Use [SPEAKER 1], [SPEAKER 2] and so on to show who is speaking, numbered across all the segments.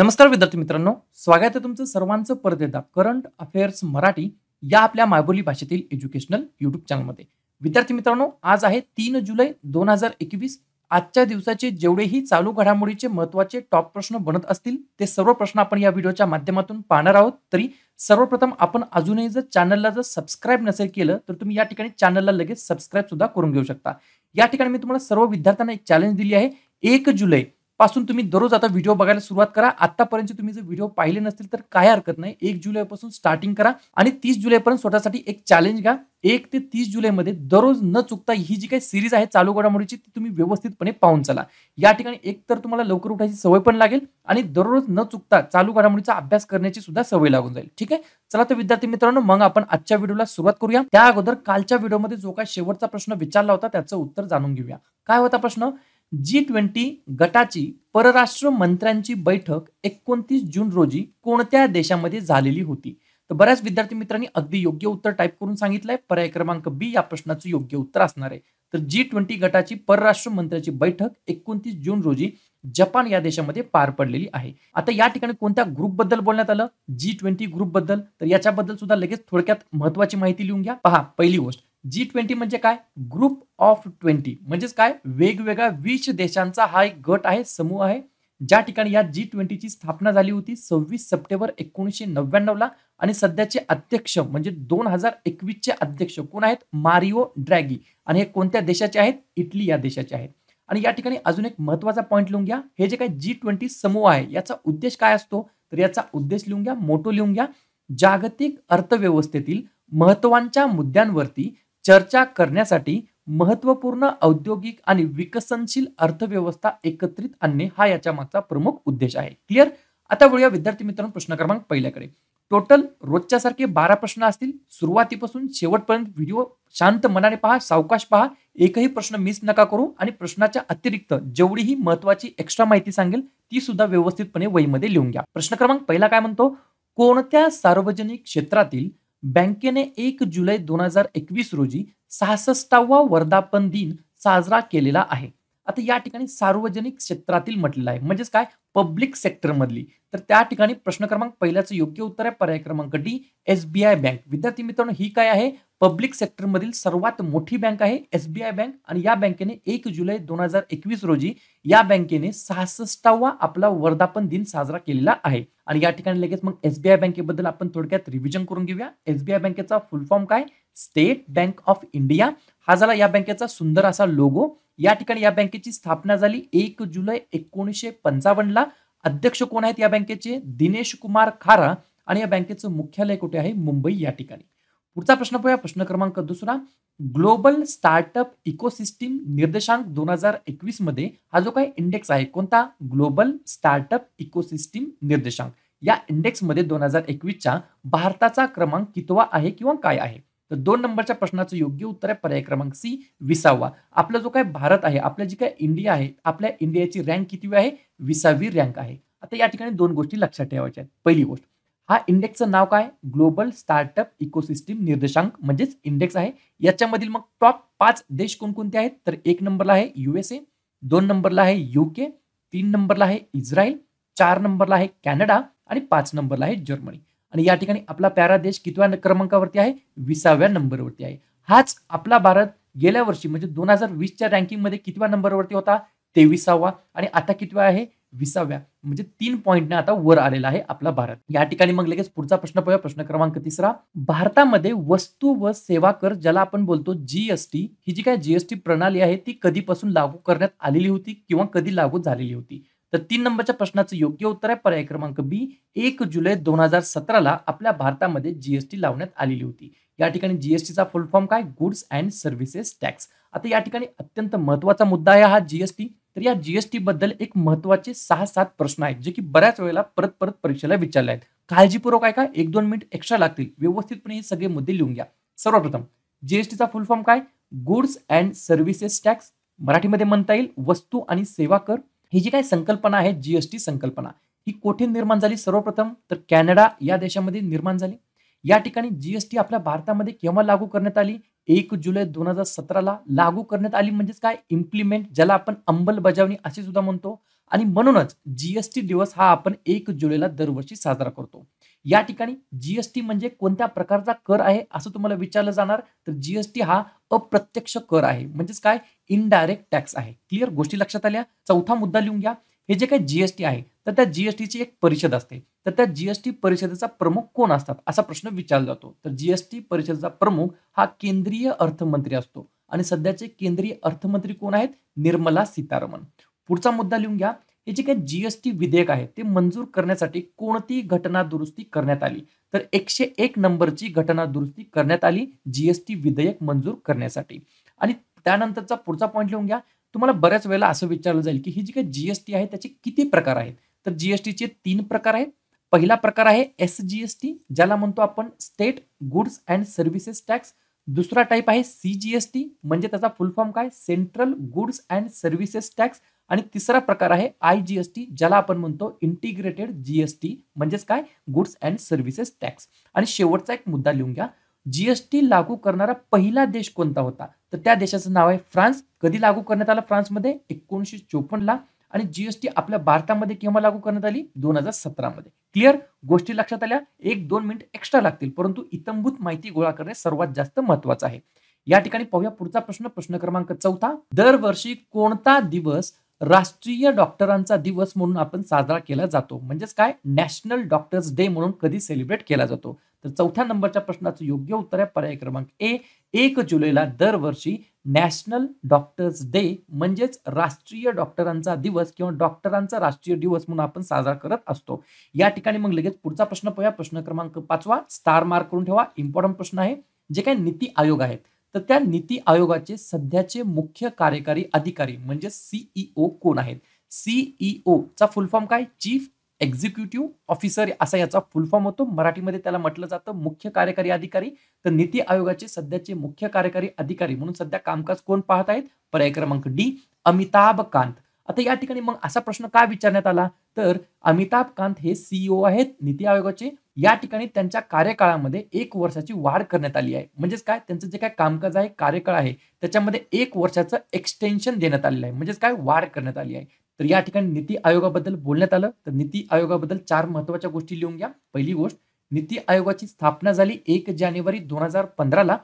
[SPEAKER 1] नमस्कार विद्यार्थी मित्रांनो स्वागत आहे तुमचं सर्वांचं परत एकदा करंट अफेअर्स मराठी या आपल्या मायबोली भाषेतील एज्युकेशनल युट्यूब चॅनलमध्ये विद्यार्थी मित्रांनो आज आहे तीन जुलै दोन हजार एकवीस आजच्या दिवसाचे जेवढेही चालू घडामोडीचे महत्वाचे टॉप प्रश्न बनत असतील ते सर्व प्रश्न आपण या व्हिडिओच्या माध्यमातून पाहणार आहोत तरी सर्वप्रथम आपण अजूनही जर चॅनलला जर सबस्क्राईब नसेल केलं तर तुम्ही या ठिकाणी चॅनलला लगेच सबस्क्राईब सुद्धा करून घेऊ शकता या ठिकाणी मी तुम्हाला सर्व विद्यार्थ्यांना एक चॅलेंज दिली आहे एक जुलै पासून तुम्ही दररोज आता व्हिडिओ बघायला सुरुवात करा आतापर्यंत तुम्ही जर व्हिडिओ पाहिले नसतील तर काय हरकत नाही एक जुलैपासून स्टार्टिंग करा आणि तीस जुलैपर्यंत स्वतःसाठी एक चॅलेंज घ्या एक ते तीस जुलैमध्ये दररोज न चुकता ही जी काही सिरीज आहे चालू घडामोडीची ती तुम्ही व्यवस्थितपणे पाहून चला या ठिकाणी एक तर तुम्हाला लवकर उठायची सवय पण लागेल आणि दररोज न चुकता चालू घडामोडीचा अभ्यास करण्याची सुद्धा सवय लागून जाईल ठीक आहे चला तर विद्यार्थी मित्रांनो मग आपण आजच्या व्हिडिओला सुरुवात करूया त्या अगोदर कालच्या व्हिडिओमध्ये जो काय शेवटचा प्रश्न विचारला होता त्याचं उत्तर जाणून घेऊया काय होता प्रश्न जी ट्वेंटी गटाची परराष्ट्र मंत्र्यांची बैठक एकोणतीस जून रोजी कोणत्या देशामध्ये झालेली होती तर बऱ्याच विद्यार्थी मित्रांनी अगदी योग्य उत्तर टाईप करून सांगितलंय पर्याय क्रमांक बी या प्रश्नाचं योग्य उत्तर असणार आहे तर जी ट्वेंटी गटाची परराष्ट्र मंत्र्याची बैठक एकोणतीस जून रोजी जपान या देशामध्ये पार पडलेली आहे आता या ठिकाणी कोणत्या ग्रुप बद्दल बोलण्यात आलं जी ट्वेंटी ग्रुप बद्दल तर याच्याबद्दल सुद्धा लगेच थोडक्यात महत्वाची माहिती लिहून घ्या पहा पहिली गोष्ट जी ट्वेंटी म्हणजे काय ग्रुप ऑफ ट्वेंटी म्हणजेच काय वेगवेगळ्या वीस देशांचा हा एक गट आहे समूह आहे ज्या ठिकाणी या जी ट्वेंटीची स्थापना झाली होती सव्वीस सप्टेंबर एकोणीसशे नव्याण्णवला आणि सध्याचे अध्यक्ष म्हणजे दोन हजार एकवीसचे अध्यक्ष कोण आहेत मारिओ ड्रॅगी आणि हे कोणत्या देशाचे आहेत इटली या देशाचे आहेत आणि या ठिकाणी अजून एक महत्वाचा पॉईंट लिहून घ्या हे जे काही जी ट्वेंटी समूह आहे याचा उद्देश काय असतो तर याचा उद्देश लिहून घ्या मोठो लिहून घ्या जागतिक अर्थव्यवस्थेतील महत्वांच्या मुद्द्यांवरती चर्चा करण्यासाठी महत्त्वपूर्ण औद्योगिक आणि विकसनशील अर्थव्यवस्था एकत्रित आणणे हा याच्या मागचा प्रमुख उद्देश आहे क्लिअर आता वळूया विद्यार्थी मित्रांनो प्रश्न क्रमांक पहिल्याकडे टोटल रोजच्या सारखे बारा प्रश्न असतील सुरुवातीपासून शेवटपर्यंत व्हिडिओ शांत मनाने पहा सावकाश पहा एकही प्रश्न मिस नका करू आणि प्रश्नाच्या अतिरिक्त जेवढीही महत्वाची एक्स्ट्रा माहिती सांगेल ती सुद्धा व्यवस्थितपणे वहीमध्ये लिहून घ्या प्रश्न क्रमांक पहिला काय म्हणतो कोणत्या सार्वजनिक क्षेत्रातील बँकेने एक जुलै दोन हजार एकवीस रोजी सहासष्टावा वर्धापन दिन साजरा केलेला आहे आता या ठिकाणी सार्वजनिक क्षेत्रातील म्हटलेलं आहे म्हणजेच काय पब्लिक सेक्टर मधली तर त्या ठिकाणी प्रश्न क्रमांक पहिल्याचं योग्य उत्तर आहे पर्याय क्रमांक डी एसबीआय बँक विद्यार्थी मित्रांनो ही काय आहे पब्लिक सेक्टरमधील सर्वात मोठी बँक आहे एसबीआय बँक आणि या बँकेने एक जुलै दोन हजार एकवीस रोजी या बँकेने सहासष्टावा आपला वर्धापन दिन साजरा केलेला आहे आणि या ठिकाणी लगेच मग एसबीआय बँकेबद्दल आपण थोडक्यात रिव्हिजन करून घेऊया एसबीआय बँकेचा फुल फॉर्म काय स्टेट बँक ऑफ इंडिया हा झाला या बँकेचा सुंदर असा लोगो या ठिकाणी या बँकेची स्थापना झाली एक जुलै एकोणीसशे पंचावन्नला अध्यक्ष कोण आहेत या बँकेचे दिनेश कुमार खारा आणि या बँकेचं मुख्यालय कुठे आहे मुंबई या ठिकाणी पुढचा प्रश्न पाहूया प्रश्न क्रमांक दुसरा ग्लोबल स्टार्टअप इकोसिस्टीम निर्देशांक दोन हजार एकवीस मध्ये हा जो काही इंडेक्स आहे कोणता ग्लोबल स्टार्टअप इकोसिस्टीम निर्देशांक या इंडेक्समध्ये दोन हजार एकवीसच्या भारताचा क्रमांक कितवा आहे किंवा काय आहे तर दोन नंबरच्या प्रश्नाचं योग्य उत्तर आहे पर्याय क्रमांक सी विसावा आपला जो काय भारत आहे आपल्या जी काय इंडिया आहे आपल्या इंडियाची रँक किती आहे विसावी रँक आहे आता या ठिकाणी दोन गोष्टी लक्षात ठेवायच्या आहेत पहिली गोष्ट हा इंडेक्सचं नाव काय ग्लोबल स्टार्टअप इकोसिस्टीम निर्देशांक म्हणजेच इंडेक्स आहे याच्यामधील मग टॉप पाच देश कोणकोणते आहेत तर एक नंबरला आहे युएसए दोन नंबरला आहे युके तीन नंबरला आहे इस्रायल चार नंबरला आहे कॅनडा आणि पाच नंबरला आहे जर्मनी आणि या ठिकाणी आपला पॅरा देश कितव्या क्रमांकावरती आहे विसाव्या नंबरवरती आहे हाच आपला भारत गेल्या वर्षी म्हणजे दोन हजार वीसच्या रँकिंगमध्ये कितव्या नंबरवरती होता तेविसावा आणि आता कितवा आहे विसाव्या म्हणजे तीन पॉईंटने आता वर आलेला आहे आपला भारत या ठिकाणी मग लगेच पुढचा प्रश्न पाहूया प्रश्न क्रमांक तिसरा भारतामध्ये वस्तू व सेवा कर ज्याला आपण बोलतो जीएसटी ही जी काय जीएसटी प्रणाली आहे ती कधीपासून लागू करण्यात आलेली होती किंवा कधी लागू झालेली होती तर तीन नंबरच्या प्रश्नाचं योग्य उत्तर आहे पर्याय क्रमांक बी एक जुलै दोन हजार सतराला आपल्या भारतामध्ये जीएसटी लावण्यात आलेली होती या ठिकाणी जीएसटीचा फुल फॉर्म काय गुड्स अँड सर्व्हिसेस टॅक्स आता या ठिकाणी अत्यंत महत्वाचा मुद्दा आहे हा जीएसटी तर या जीएसटी बद्दल एक महत्वाचे सहा सात प्रश्न आहेत जे की बऱ्याच वेळेला परत परत परीक्षेला विचारले आहेत काळजीपूर्वक आहे का एक दोन मिनिट एक्स्ट्रा लागतील व्यवस्थितपणे हे सगळे मुद्दे लिहून घ्या सर्वप्रथम जीएसटीचा फुल फॉर्म काय गुड्स अँड सर्व्हिसेस टॅक्स मराठीमध्ये म्हणता येईल वस्तू आणि सेवा कर ही जी काय संकल्पना आहे जीएसटी संकल्पना ही कोठे निर्माण झाली सर्वप्रथम तर कॅनडा या देशामध्ये निर्माण झाली या ठिकाणी जीएसटी आपल्या भारतामध्ये केव्हा लागू करण्यात आली एक जुलै दोन हजार सतराला लागू करण्यात आली म्हणजेच काय इम्प्लिमेंट ज्याला आपण अंमलबजावणी असे सुद्धा म्हणतो आणि म्हणूनच जीएसटी दिवस हा आपण एक जुलैला दरवर्षी साजरा करतो या ठिकाणी जीएसटी म्हणजे कोणत्या प्रकारचा कर आहे असं तुम्हाला विचारलं जाणार तर जीएसटी हा अप्रत्यक्ष कर आहे म्हणजेच काय इनडायरेक्ट टॅक्स आहे क्लिअर गोष्टी लक्षात आल्या चौथा मुद्दा लिहून घ्या हे जे काही जीएसटी आहे तर त्या जीएसटीची एक परिषद असते तर त्या जीएसटी परिषदेचा प्रमुख कोण असतात असा प्रश्न विचारला जातो तर जीएसटी परिषदेचा प्रमुख हा केंद्रीय अर्थमंत्री असतो आणि सध्याचे केंद्रीय अर्थमंत्री कोण आहेत निर्मला सीतारामन पुढचा मुद्दा लिहून घ्या हे जे काही जीएसटी विधेयक आहे ते मंजूर करण्यासाठी कोणती घटना दुरुस्ती करण्यात आली तर एकशे एक नंबरची घटना दुरुस्ती करण्यात आली जीएसटी विधेयक मंजूर करण्यासाठी आणि त्यानंतरचा पुढचा पॉईंट लिहून घ्या तुम्हाला बऱ्याच वेळेला असं विचारलं जाईल की ही जी काही जीएसटी आहे त्याचे किती प्रकार आहेत तर जीएसटीचे तीन प्रकार आहेत पहिला प्रकार आहे एस जी एस टी ज्याला म्हणतो आपण state goods and services tax दुसरा टाईप आहे सी जी एस टी म्हणजे त्याचा फुल फॉर्म काय central goods and services tax आणि तिसरा प्रकार आहे आय जी एस टी ज्याला आपण म्हणतो इंटिग्रेटेड जीएसटी म्हणजेच काय गुड्स अँड सर्व्हिसेस टॅक्स आणि शेवटचा एक मुद्दा लिहून घ्या जीएसटी लागू करणारा पहिला देश कोणता होता तर त्या देशाचं नाव आहे फ्रान्स कधी लागू करण्यात आला फ्रान्समध्ये एकोणीसशे चोपन्नला आणि जीएसटी आपल्या भारतामध्ये केव्हा लागू करण्यात आली दोन हजार सतरामध्ये क्लिअर गोष्टी लक्षात आल्या एक दोन मिनिट एक्स्ट्रा लागतील परंतु इतंभूत माहिती गोळा करणे सर्वात जास्त महत्वाचं आहे या ठिकाणी पाहूया पुढचा प्रश्न प्रश्न क्रमांक चौथा दरवर्षी कोणता दिवस राष्ट्रीय डॉक्टरांचा दिवस म्हणून आपण साजरा केला जातो म्हणजेच काय नॅशनल डॉक्टर्स डे म्हणून कधी सेलिब्रेट केला जातो तर चौथ्या नंबरच्या प्रश्नाचं योग्य उत्तर आहे पर्याय क्रमांक ए एक जुलैला दरवर्षी नॅशनल डॉक्टर्स डे म्हणजेच राष्ट्रीय डॉक्टरांचा दिवस किंवा डॉक्टरांचा राष्ट्रीय दिवस म्हणून आपण साजरा करत असतो या ठिकाणी मग लगेच पुढचा प्रश्न पाहूया प्रश्न क्रमांक पाचवा स्टार मार्क करून ठेवा इम्पॉर्टंट प्रश्न आहे जे काही नीती आयोग आहेत तर त्या नीती आयोगाचे सध्याचे मुख्य कार्यकारी अधिकारी म्हणजे सीईओ e कोण आहेत सीईओ e चा फुल फॉर्म काय चीफ एक्झिक्युटिव्ह ऑफिसर असा याचा फुल फॉर्म होतो मराठीमध्ये त्याला म्हटलं जातं मुख्य कार्यकारी अधिकारी तर नीती आयोगाचे सध्याचे मुख्य कार्यकारी अधिकारी म्हणून सध्या कामकाज कोण पाहत आहेत पर्याय क्रमांक डी अमिताभ कांत आता या ठिकाणी मग असा प्रश्न काय विचारण्यात आला तर अमिताभ कांत हे सीईओ e आहेत नीती आयोगाचे या ठिकाणी त्यांच्या कार्यकाळामध्ये एक वर्षाची वाढ करण्यात आली आहे म्हणजेच काय त्यांचं जे काय कामकाज आहे कार्यकाळ आहे त्याच्यामध्ये एक वर्षाचं एक्सटेन्शन देण्यात आलेलं आहे म्हणजेच काय वाढ करण्यात आली आहे तर या ठिकाणी नीती आयोगाबद्दल बोलण्यात आलं तर नीती आयोगाबद्दल चार महत्वाच्या गोष्टी लिहून घ्या पहिली गोष्ट नीती आयोगाची स्थापना झाली एक जानेवारी दोन हजार पंधराला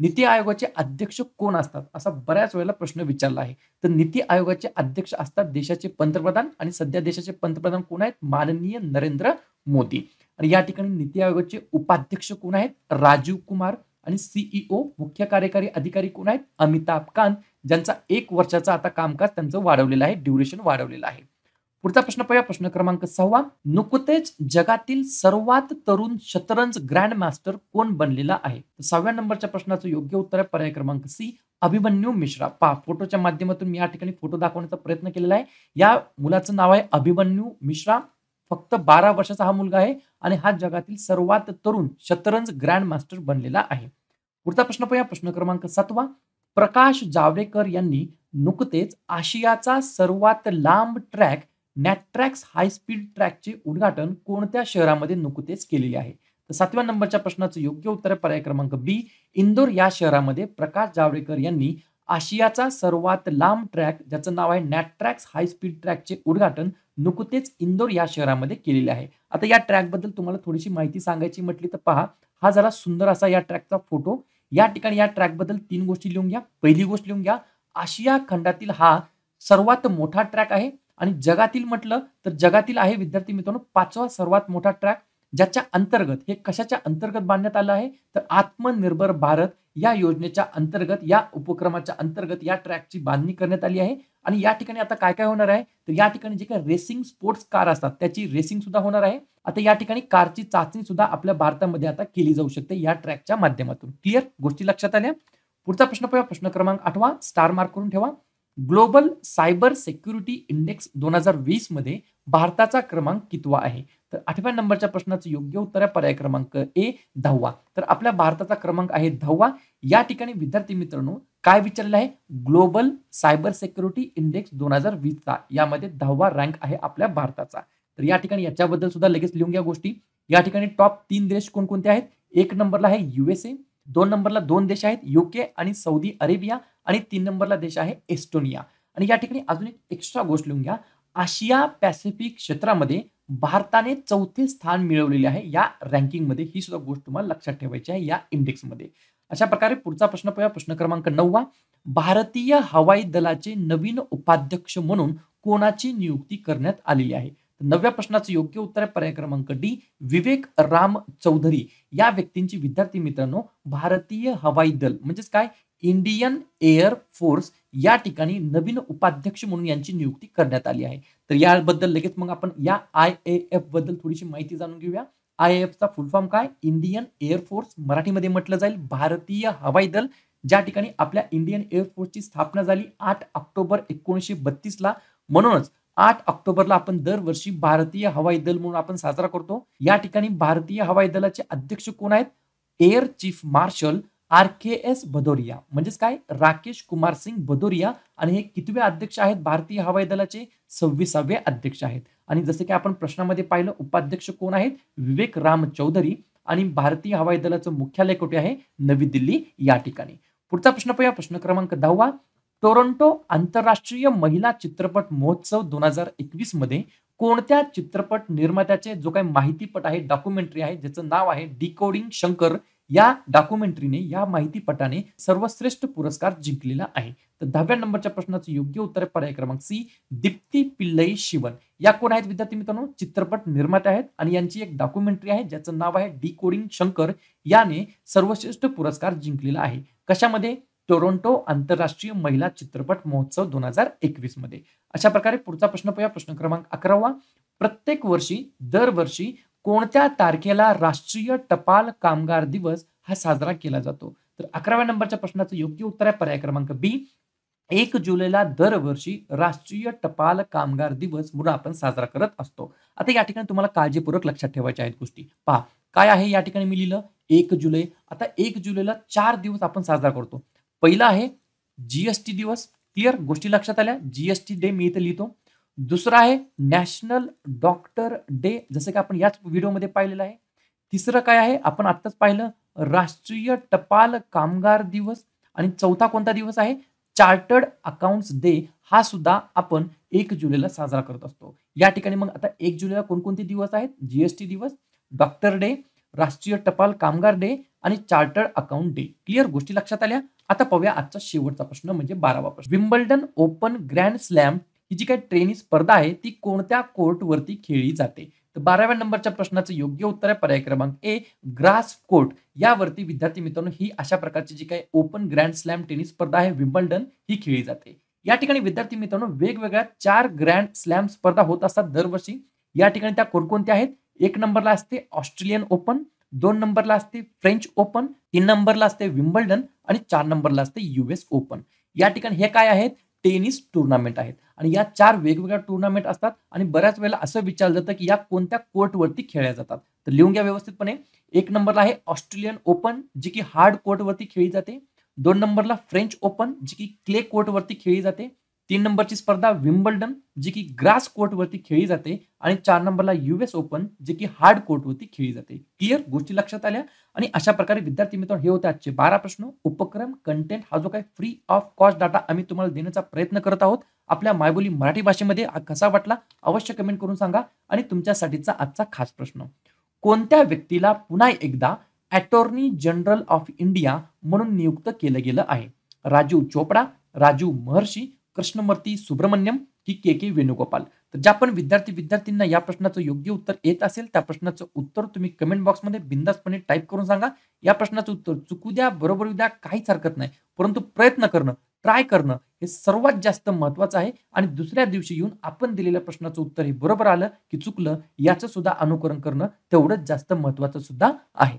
[SPEAKER 1] नीती आयोगाचे अध्यक्ष कोण असतात असा बऱ्याच वेळेला प्रश्न विचारला आहे तर नीती आयोगाचे अध्यक्ष असतात देशाचे पंतप्रधान आणि सध्या देशाचे पंतप्रधान कोण आहेत माननीय नरेंद्र मोदी आणि या ठिकाणी नीती आयोगाचे उपाध्यक्ष कोण आहेत राजीव कुमार आणि सीईओ e मुख्य कार्यकारी अधिकारी कोण आहेत अमिताभ कांत ज्यांचा एक वर्षाचा आता कामकाज त्यांचं वाढवलेलं आहे ड्युरेशन वाढवलेलं आहे पुढचा प्रश्न पाहूया प्रश्न क्रमांक सहावा नुकतेच जगातील सर्वात तरुण शतरंज ग्रँड मास्टर कोण बनलेला आहे सहाव्या नंबरच्या प्रश्नाचं योग्य उत्तर आहे पर्याय क्रमांक सी अभिमन्यू मिश्रा पा फोटोच्या माध्यमातून मी या ठिकाणी फोटो दाखवण्याचा प्रयत्न केलेला आहे या मुलाचं नाव आहे अभिमन्यू मिश्रा फक्त बारा वर्षाचा हा मुलगा आहे आणि हा जगातील सर्वात तरुण शतरंज ग्रँड मास्टर बनलेला आहे पुढचा प्रश्न पाहूया प्रश्न क्रमांक सातवा प्रकाश जावडेकर यांनी नुकतेच आशियाचा सर्वात लांब ट्रॅक नॅट्रॅक्स हाय स्पीड ट्रॅकचे उद्घाटन कोणत्या शहरामध्ये नुकतेच केलेले आहे तर सातव्या नंबरच्या प्रश्नाचं योग्य उत्तर पर्याय क्रमांक बी इंदोर या शहरामध्ये प्रकाश जावडेकर यांनी आशियाचा सर्वात लांब ट्रॅक ज्याचं नाव आहे ट्रॅक्स हाय स्पीड ट्रॅकचे उद्घाटन नुकतेच इंदोर या शहरामध्ये केलेले आहे आता या ट्रॅकबद्दल तुम्हाला थोडीशी माहिती सांगायची म्हटली तर पहा हा जरा सुंदर असा या ट्रॅकचा फोटो या ठिकाणी या ट्रॅकबद्दल तीन गोष्टी लिहून घ्या पहिली गोष्ट लिहून घ्या आशिया खंडातील हा सर्वात मोठा ट्रॅक आहे आणि जगातील म्हटलं तर जगातील आहे विद्यार्थी मित्रांनो पाचवा सर्वात मोठा ट्रॅक ज्याच्या अंतर्गत हे कशाच्या अंतर्गत बांधण्यात आलं आहे तर आत्मनिर्भर भारत या योजनेच्या अंतर्गत या उपक्रमाच्या अंतर्गत या ट्रॅकची बांधणी करण्यात आली आहे आणि या ठिकाणी आता काय काय होणार आहे तर या ठिकाणी जे काय रेसिंग स्पोर्ट्स कार असतात त्याची रेसिंग सुद्धा होणार आहे आता या ठिकाणी कारची चाचणी सुद्धा आपल्या भारतामध्ये आता केली जाऊ शकते या ट्रॅकच्या माध्यमातून क्लिअर गोष्टी लक्षात आल्या पुढचा प्रश्न पाहूया प्रश्न क्रमांक आठवा स्टार मार्क करून ठेवा ग्लोबल सायबर सेक्युरिटी इंडेक्स दोन हजार वीस मध्ये भारताचा क्रमांक कितवा आहे तर आठव्या नंबरच्या प्रश्नाचं योग्य उत्तर आहे पर्याय क्रमांक ए दहावा तर आपल्या भारताचा क्रमांक आहे दहावा या ठिकाणी विद्यार्थी मित्रांनो काय विचारलं आहे ग्लोबल सायबर सेक्युरिटी इंडेक्स दोन हजार वीसचा यामध्ये दहावा रँक आहे आपल्या भारताचा तर या ठिकाणी याच्याबद्दल सुद्धा लगेच लिहून घ्या गोष्टी या ठिकाणी टॉप तीन देश कोणकोणते आहेत एक नंबरला आहे युएसए दोन नंबरला दोन देश आहेत युके आणि सौदी अरेबिया आणि तीन नंबरला देश आहे एस्टोनिया आणि या ठिकाणी अजून एक एक्स्ट्रा गोष्ट लिहून घ्या आशिया पॅसिफिक क्षेत्रामध्ये भारताने चौथे स्थान मिळवलेले आहे या रँकिंगमध्ये ही सुद्धा गोष्ट तुम्हाला लक्षात ठेवायची आहे या इंडेक्समध्ये अशा प्रकारे पुढचा प्रश्न पाहूया प्रश्न क्रमांक नववा भारतीय हवाई दलाचे नवीन उपाध्यक्ष म्हणून कोणाची नियुक्ती करण्यात आलेली आहे नव्या प्रश्नाचं योग्य उत्तर आहे पर्याय क्रमांक डी विवेक राम चौधरी या व्यक्तींची विद्यार्थी मित्रांनो भारतीय हवाई दल म्हणजेच काय इंडियन एअर फोर्स या ठिकाणी नवीन उपाध्यक्ष म्हणून यांची नियुक्ती करण्यात आली आहे तर याबद्दल लगेच मग आपण या आय ए एफ बद्दल थोडीशी माहिती जाणून घेऊया आय एफचा फुल फॉर्म काय इंडियन एअर फोर्स मराठीमध्ये म्हटलं जाईल भारतीय हवाई दल ज्या ठिकाणी आपल्या इंडियन एअरफोर्सची स्थापना झाली आठ ऑक्टोबर एकोणीसशे ला म्हणूनच आठ ऑक्टोबरला आपण दरवर्षी भारतीय हवाई दल म्हणून आपण साजरा करतो या ठिकाणी भारतीय हवाई दलाचे अध्यक्ष कोण आहेत air chief marshal R K S Bhadauria म्हणजेच काय राकेश कुमार सिंग भदौरिया आणि हे कितवे अध्यक्ष आहेत भारतीय हवाई दलाचे सव्वीसावे अध्यक्ष आहेत आणि जसे की आपण प्रश्नामध्ये पाहिलं उपाध्यक्ष कोण आहेत विवेक राम चौधरी आणि भारतीय हवाई दलाचं मुख्यालय कुठे आहे नवी दिल्ली या ठिकाणी पुढचा प्रश्न पाहूया प्रश्न क्रमांक दहावा टोरंटो आंतरराष्ट्रीय महिला चित्रपट महोत्सव दोन हजार एकवीस मध्ये कोणत्या चित्रपट निर्मात्याचे जो काही माहितीपट आहे डॉक्युमेंटरी आहे ज्याचं नाव आहे डिकोडिंग शंकर या डॉक्युमेंटरीने या माहितीपटाने सर्वश्रेष्ठ पुरस्कार जिंकलेला आहे तर दहाव्या नंबरच्या प्रश्नाचं योग्य उत्तर आहे पर्याय क्रमांक सी दीप्ती पिल्लई शिवन या कोण आहेत विद्यार्थी मित्रांनो चित्रपट निर्माते आहेत आणि यांची एक डॉक्युमेंटरी आहे ज्याचं नाव आहे कोडिंग शंकर याने सर्वश्रेष्ठ पुरस्कार जिंकलेला आहे कशामध्ये टोरोंटो आंतरराष्ट्रीय महिला चित्रपट महोत्सव दोन हजार एकवीस मध्ये अशा प्रकारे पुढचा प्रश्न पाहूया प्रश्न क्रमांक अकरावा प्रत्येक वर्षी दरवर्षी कोणत्या तारखेला राष्ट्रीय टपाल कामगार दिवस हा साजरा केला जातो तर अकराव्या नंबरच्या प्रश्नाचं योग्य उत्तर आहे पर्याय क्रमांक बी एक जुलैला दरवर्षी राष्ट्रीय टपाल कामगार दिवस म्हणून आपण साजरा करत असतो आता या ठिकाणी तुम्हाला काळजीपूर्वक लक्षात ठेवायच्या आहेत गोष्टी पहा काय आहे या ठिकाणी मी लिहिलं एक जुलै आता एक जुलैला चार दिवस आपण साजरा करतो पहिला आहे जीएसटी दिवस क्लिअर गोष्टी लक्षात आल्या जीएसटी डे मी इथे लिहितो दुसरं आहे नॅशनल डॉक्टर डे जसं की आपण याच व्हिडिओमध्ये पाहिलेलं आहे तिसरं काय आहे आपण आत्ताच पाहिलं राष्ट्रीय टपाल कामगार दिवस आणि चौथा कोणता दिवस आहे चार्टर्ड अकाउंट्स डे हा सुद्धा आपण एक जुलैला साजरा करत असतो या ठिकाणी मग आता एक जुलैला कोणकोणते दिवस आहेत जीएसटी दिवस डॉक्टर डे राष्ट्रीय टपाल कामगार डे आणि चार्टर्ड अकाउंट डे क्लिअर गोष्टी लक्षात आल्या आता पाहूया आजचा शेवटचा प्रश्न म्हणजे बारावा प्रश्न विम्बल्डन ओपन ग्रँड स्लॅम ही जी काही ट्रेनिंग स्पर्धा आहे ती कोणत्या कोर्टवरती खेळली जाते तर बाराव्या नंबरच्या प्रश्नाचं योग्य उत्तर आहे पर्याय क्रमांक ए ग्रास कोर्ट यावरती विद्यार्थी मित्रांनो ही अशा प्रकारची जी काही ओपन ग्रँड स्लॅम टेनिस स्पर्धा आहे विम्बल्डन ही खेळली जाते या ठिकाणी विद्यार्थी मित्रांनो वेगवेगळ्या चार ग्रँड स्लॅम स्पर्धा होत असतात दरवर्षी या ठिकाणी त्या कोणकोणत्या आहेत एक नंबरला असते ऑस्ट्रेलियन ओपन दोन नंबरला असते फ्रेंच ओपन तीन नंबरला असते विम्बल्डन आणि चार नंबरला असते युएस ओपन या ठिकाणी हे काय आहेत टेनिस टुर्नामेंट आहेत आणि या चार वेगवेगळ्या टुर्नामेंट असतात आणि बऱ्याच वेळेला असं विचारलं जातं की या कोणत्या कोर्टवरती खेळल्या जातात तर लिहून घ्या व्यवस्थितपणे एक नंबरला आहे ऑस्ट्रेलियन ओपन जी की हार्ड कोर्टवरती खेळली जाते दोन नंबरला फ्रेंच ओपन जी की क्ले कोर्टवरती खेळली जाते तीन नंबरची स्पर्धा विम्बल्डन जी की ग्रास कोर्टवरती खेळली जाते आणि चार नंबरला युएस ओपन जे की हार्ड कोर्टवरती खेळली जाते क्लिअर गोष्टी लक्षात आल्या आणि अशा प्रकारे विद्यार्थी मित्रांनो हे होते आजचे बारा प्रश्न उपक्रम कंटेंट हा जो काय फ्री ऑफ कॉस्ट डाटा आम्ही तुम्हाला देण्याचा प्रयत्न करत आहोत आपल्या मायबोली मराठी भाषेमध्ये कसा वाटला अवश्य कमेंट करून सांगा आणि तुमच्यासाठीचा आजचा खास प्रश्न कोणत्या व्यक्तीला पुन्हा एकदा अटॉर्नी जनरल ऑफ इंडिया म्हणून नियुक्त केलं गेलं आहे राजीव चोपडा राजू महर्षी कृष्णमूर्ती सुब्रमण्यम की के के वेणुगोपाल तर ज्या पण विद्यार्थी विद्यार्थ्यांना या प्रश्नाचं योग्य उत्तर येत असेल त्या प्रश्नाचं उत्तर तुम्ही कमेंट बॉक्समध्ये बिंदासपणे टाईप करून सांगा या प्रश्नाचं उत्तर चुकू द्या बरोबर द्या काहीच हरकत नाही परंतु प्रयत्न करणं ट्राय करणं हे सर्वात जास्त महत्वाचं आहे आणि दुसऱ्या दिवशी येऊन आपण दिलेल्या प्रश्नाचं उत्तर हे बरोबर आलं की चुकलं याचं सुद्धा अनुकरण करणं तेवढंच जास्त महत्वाचं सुद्धा आहे